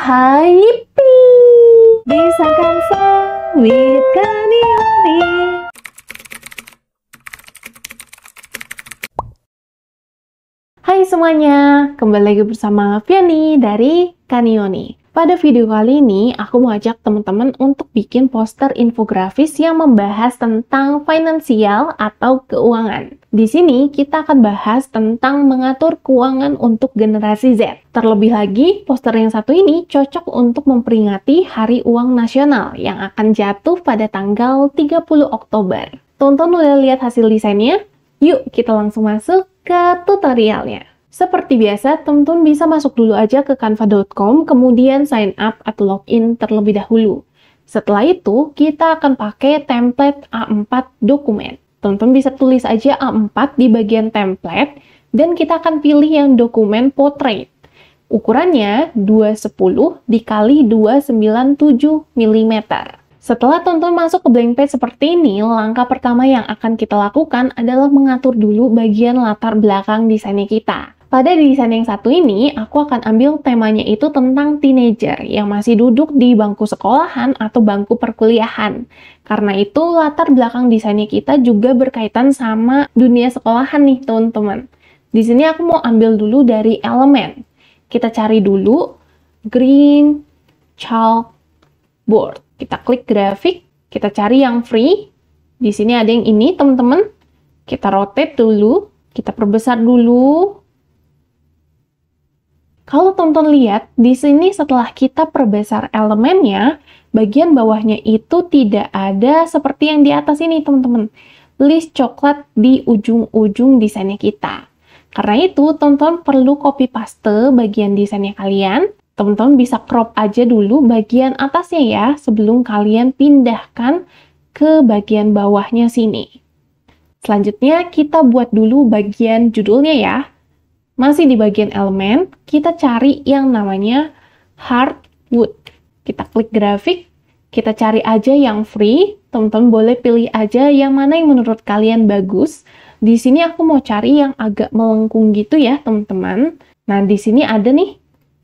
hai Bisa kan sawit kanioni Hai semuanya, kembali lagi bersama Viani dari Kanioni. Pada video kali ini, aku mau ajak teman-teman untuk bikin poster infografis yang membahas tentang finansial atau keuangan. Di sini kita akan bahas tentang mengatur keuangan untuk generasi Z. Terlebih lagi, poster yang satu ini cocok untuk memperingati Hari Uang Nasional yang akan jatuh pada tanggal 30 Oktober. Tonton udah lihat hasil desainnya? Yuk kita langsung masuk ke tutorialnya. Seperti biasa, teman-teman bisa masuk dulu aja ke canva.com, kemudian sign up atau login terlebih dahulu. Setelah itu, kita akan pakai template A4 dokumen. Teman-teman bisa tulis aja A4 di bagian template, dan kita akan pilih yang dokumen portrait. Ukurannya 210 dikali 297 mm. Setelah tonton masuk ke blank page seperti ini, langkah pertama yang akan kita lakukan adalah mengatur dulu bagian latar belakang desainnya kita. Pada desain yang satu ini, aku akan ambil temanya itu tentang teenager yang masih duduk di bangku sekolahan atau bangku perkuliahan. Karena itu, latar belakang desainnya kita juga berkaitan sama dunia sekolahan nih, teman-teman. Di sini aku mau ambil dulu dari elemen. Kita cari dulu green chalkboard. Kita klik grafik, kita cari yang free. Di sini ada yang ini, teman-teman. Kita rotate dulu, kita perbesar dulu, kalau tonton lihat, di sini setelah kita perbesar elemennya, bagian bawahnya itu tidak ada seperti yang di atas ini, teman-teman. List coklat di ujung-ujung desainnya kita. Karena itu, tonton perlu copy paste bagian desainnya kalian. Teman-teman bisa crop aja dulu bagian atasnya ya, sebelum kalian pindahkan ke bagian bawahnya sini. Selanjutnya, kita buat dulu bagian judulnya ya. Masih di bagian elemen, kita cari yang namanya hardwood. Kita klik grafik, kita cari aja yang free. Teman-teman boleh pilih aja yang mana yang menurut kalian bagus. Di sini aku mau cari yang agak melengkung gitu ya, teman-teman. Nah, di sini ada nih.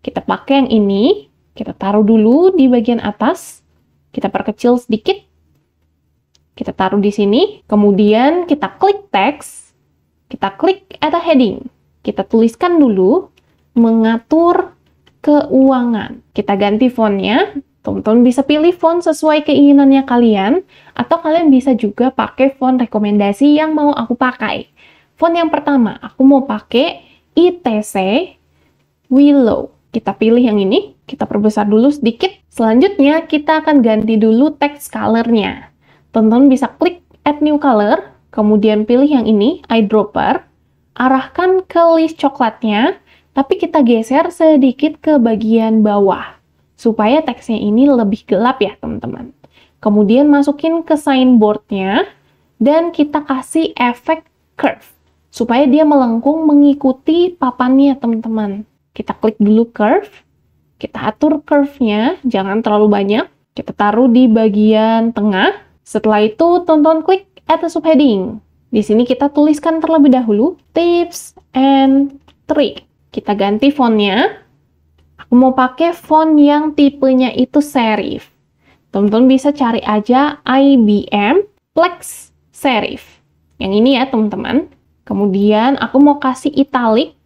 Kita pakai yang ini. Kita taruh dulu di bagian atas. Kita perkecil sedikit. Kita taruh di sini. Kemudian kita klik teks. Kita klik ada heading kita tuliskan dulu mengatur keuangan. Kita ganti fontnya. Tonton bisa pilih font sesuai keinginannya kalian atau kalian bisa juga pakai font rekomendasi yang mau aku pakai. Font yang pertama, aku mau pakai ITC Willow. Kita pilih yang ini, kita perbesar dulu sedikit. Selanjutnya, kita akan ganti dulu text color-nya. teman bisa klik add new color, kemudian pilih yang ini, eyedropper arahkan ke list coklatnya, tapi kita geser sedikit ke bagian bawah, supaya teksnya ini lebih gelap ya teman-teman. Kemudian masukin ke signboardnya, dan kita kasih efek curve, supaya dia melengkung mengikuti papannya teman-teman. Kita klik dulu curve, kita atur curve-nya, jangan terlalu banyak. Kita taruh di bagian tengah. Setelah itu, tonton klik add a subheading. Di sini kita tuliskan terlebih dahulu tips and trick. Kita ganti fontnya. Aku mau pakai font yang tipenya itu serif. Teman-teman bisa cari aja IBM Plex Serif. Yang ini ya teman-teman. Kemudian aku mau kasih italic.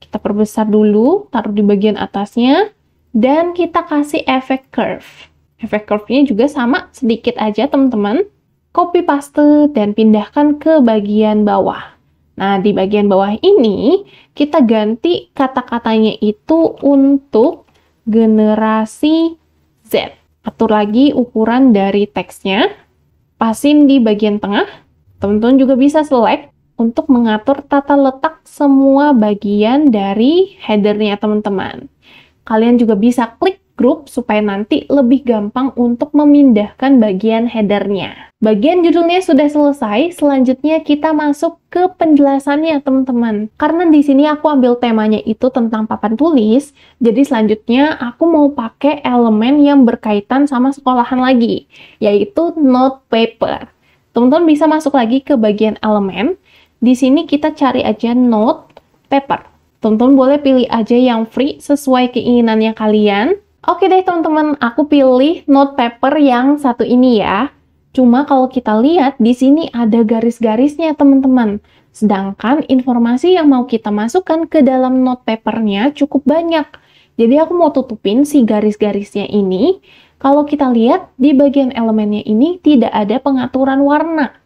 Kita perbesar dulu, taruh di bagian atasnya. Dan kita kasih efek curve. Efek curve-nya juga sama, sedikit aja teman-teman copy paste dan pindahkan ke bagian bawah. Nah, di bagian bawah ini kita ganti kata-katanya itu untuk generasi Z. Atur lagi ukuran dari teksnya, pasin di bagian tengah. Teman-teman juga bisa select untuk mengatur tata letak semua bagian dari headernya teman-teman. Kalian juga bisa klik grup supaya nanti lebih gampang untuk memindahkan bagian headernya. Bagian judulnya sudah selesai, selanjutnya kita masuk ke penjelasannya teman-teman. Karena di sini aku ambil temanya itu tentang papan tulis, jadi selanjutnya aku mau pakai elemen yang berkaitan sama sekolahan lagi, yaitu note paper. Teman-teman bisa masuk lagi ke bagian elemen. Di sini kita cari aja note paper. Teman-teman boleh pilih aja yang free sesuai keinginannya kalian. Oke deh teman-teman, aku pilih note paper yang satu ini ya. Cuma kalau kita lihat di sini ada garis-garisnya teman-teman. Sedangkan informasi yang mau kita masukkan ke dalam note papernya cukup banyak. Jadi aku mau tutupin si garis-garisnya ini. Kalau kita lihat di bagian elemennya ini tidak ada pengaturan warna.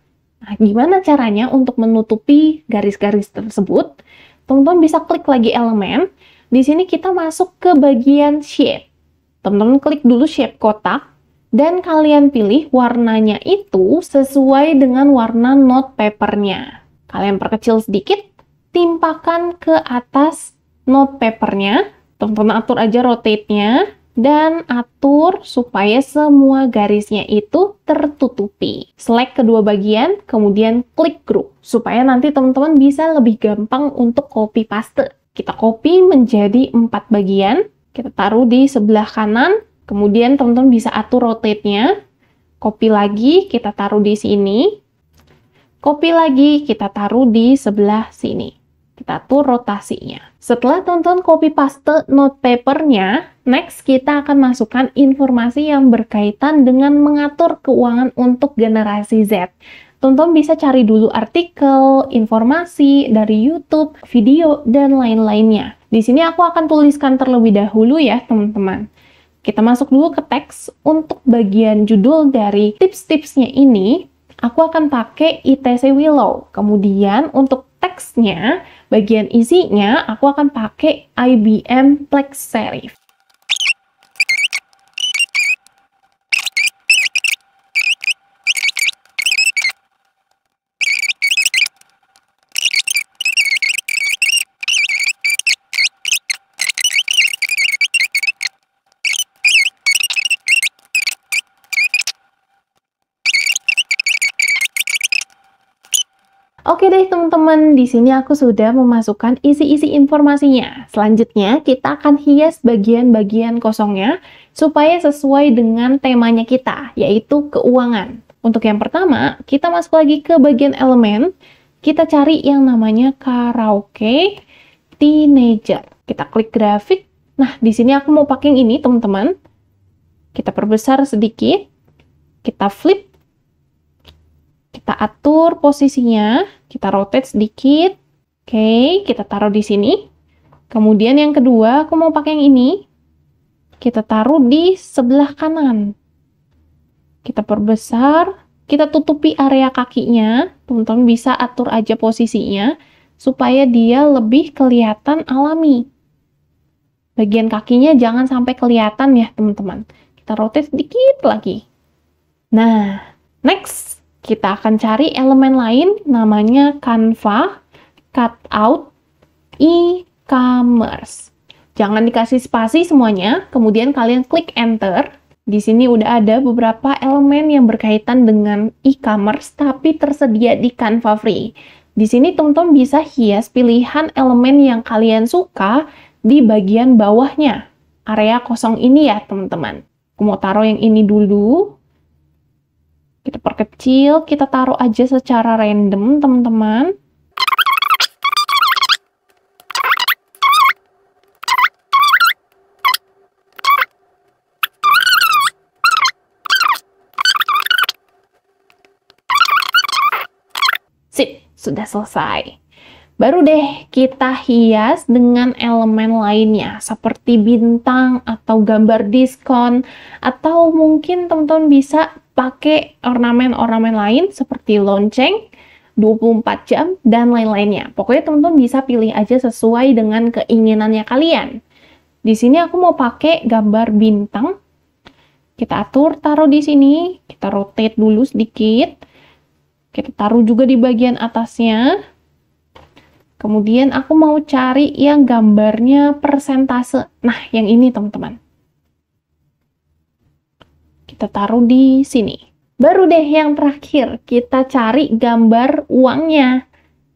Nah, gimana caranya untuk menutupi garis-garis tersebut? Teman-teman bisa klik lagi elemen. Di sini kita masuk ke bagian shape teman-teman klik dulu shape kotak dan kalian pilih warnanya itu sesuai dengan warna note papernya. Kalian perkecil sedikit, timpakan ke atas note papernya. Teman-teman atur aja rotate-nya dan atur supaya semua garisnya itu tertutupi. Select kedua bagian, kemudian klik group supaya nanti teman-teman bisa lebih gampang untuk copy paste. Kita copy menjadi empat bagian, kita taruh di sebelah kanan, kemudian teman-teman bisa atur rotate-nya. Copy lagi, kita taruh di sini. Copy lagi, kita taruh di sebelah sini. Kita atur rotasinya. Setelah teman-teman copy paste note papernya, next kita akan masukkan informasi yang berkaitan dengan mengatur keuangan untuk generasi Z. Tonton bisa cari dulu artikel, informasi dari YouTube, video, dan lain-lainnya. Di sini aku akan tuliskan terlebih dahulu ya teman-teman. Kita masuk dulu ke teks. Untuk bagian judul dari tips-tipsnya ini, aku akan pakai ITC Willow. Kemudian untuk teksnya, bagian isinya, aku akan pakai IBM Plex Serif. Oke deh teman-teman, di sini aku sudah memasukkan isi-isi informasinya. Selanjutnya kita akan hias bagian-bagian kosongnya supaya sesuai dengan temanya kita, yaitu keuangan. Untuk yang pertama, kita masuk lagi ke bagian elemen. Kita cari yang namanya karaoke teenager. Kita klik grafik. Nah, di sini aku mau pakai ini, teman-teman. Kita perbesar sedikit. Kita flip kita atur posisinya, kita rotate sedikit. Oke, okay, kita taruh di sini. Kemudian yang kedua, aku mau pakai yang ini. Kita taruh di sebelah kanan. Kita perbesar, kita tutupi area kakinya. Teman-teman bisa atur aja posisinya supaya dia lebih kelihatan alami. Bagian kakinya jangan sampai kelihatan ya, teman-teman. Kita rotate sedikit lagi. Nah, next kita akan cari elemen lain namanya Canva Cutout e-commerce. Jangan dikasih spasi semuanya, kemudian kalian klik enter. Di sini udah ada beberapa elemen yang berkaitan dengan e-commerce tapi tersedia di Canva Free. Di sini teman-teman bisa hias pilihan elemen yang kalian suka di bagian bawahnya. Area kosong ini ya, teman-teman. Aku mau taruh yang ini dulu. Kita perkecil, kita taruh aja secara random, teman-teman. Sip, sudah selesai. Baru deh kita hias dengan elemen lainnya seperti bintang atau gambar diskon atau mungkin teman-teman bisa pakai ornamen-ornamen lain seperti lonceng, 24 jam, dan lain-lainnya. Pokoknya teman-teman bisa pilih aja sesuai dengan keinginannya kalian. Di sini aku mau pakai gambar bintang. Kita atur, taruh di sini. Kita rotate dulu sedikit. Kita taruh juga di bagian atasnya. Kemudian aku mau cari yang gambarnya persentase. Nah, yang ini teman-teman. Kita taruh di sini. Baru deh yang terakhir, kita cari gambar uangnya.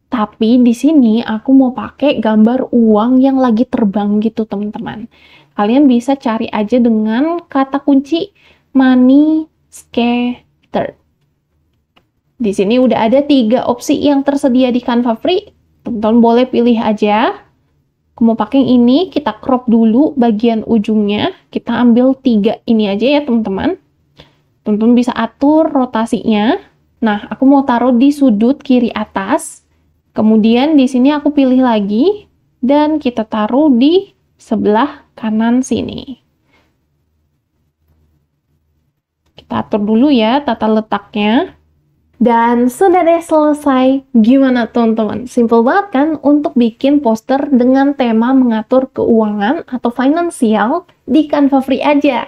Tapi di sini aku mau pakai gambar uang yang lagi terbang gitu, teman-teman. Kalian bisa cari aja dengan kata kunci money scattered. Di sini udah ada tiga opsi yang tersedia di Canva Free. Teman-teman boleh pilih aja. Aku mau pakai ini, kita crop dulu bagian ujungnya. Kita ambil tiga ini aja ya, teman-teman teman bisa atur rotasinya. Nah, aku mau taruh di sudut kiri atas. Kemudian di sini aku pilih lagi dan kita taruh di sebelah kanan sini. Kita atur dulu ya tata letaknya. Dan sudah deh selesai. Gimana teman-teman? Simple banget kan untuk bikin poster dengan tema mengatur keuangan atau finansial di Canva Free aja.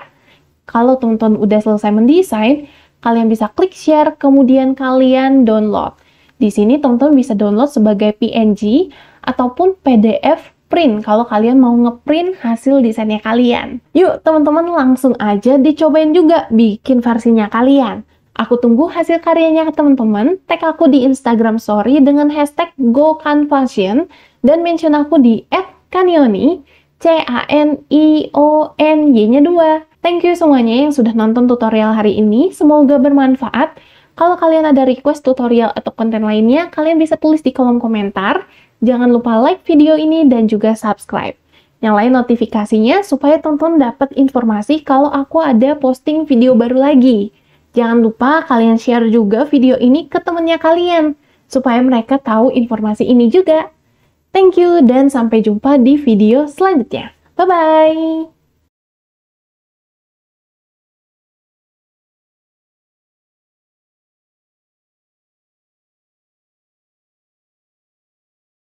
Kalau teman-teman udah selesai mendesain, kalian bisa klik share, kemudian kalian download. Di sini teman-teman bisa download sebagai PNG ataupun PDF print kalau kalian mau ngeprint hasil desainnya kalian. Yuk teman-teman langsung aja dicobain juga bikin versinya kalian. Aku tunggu hasil karyanya teman-teman. Tag aku di Instagram Sorry dengan hashtag GoCanVasion dan mention aku di @canioni. c a n i o n y-nya dua. Thank you semuanya yang sudah nonton tutorial hari ini. Semoga bermanfaat. Kalau kalian ada request tutorial atau konten lainnya, kalian bisa tulis di kolom komentar. Jangan lupa like video ini dan juga subscribe. Nyalain notifikasinya supaya tonton dapat informasi kalau aku ada posting video baru lagi. Jangan lupa kalian share juga video ini ke temennya kalian, supaya mereka tahu informasi ini juga. Thank you dan sampai jumpa di video selanjutnya. Bye-bye!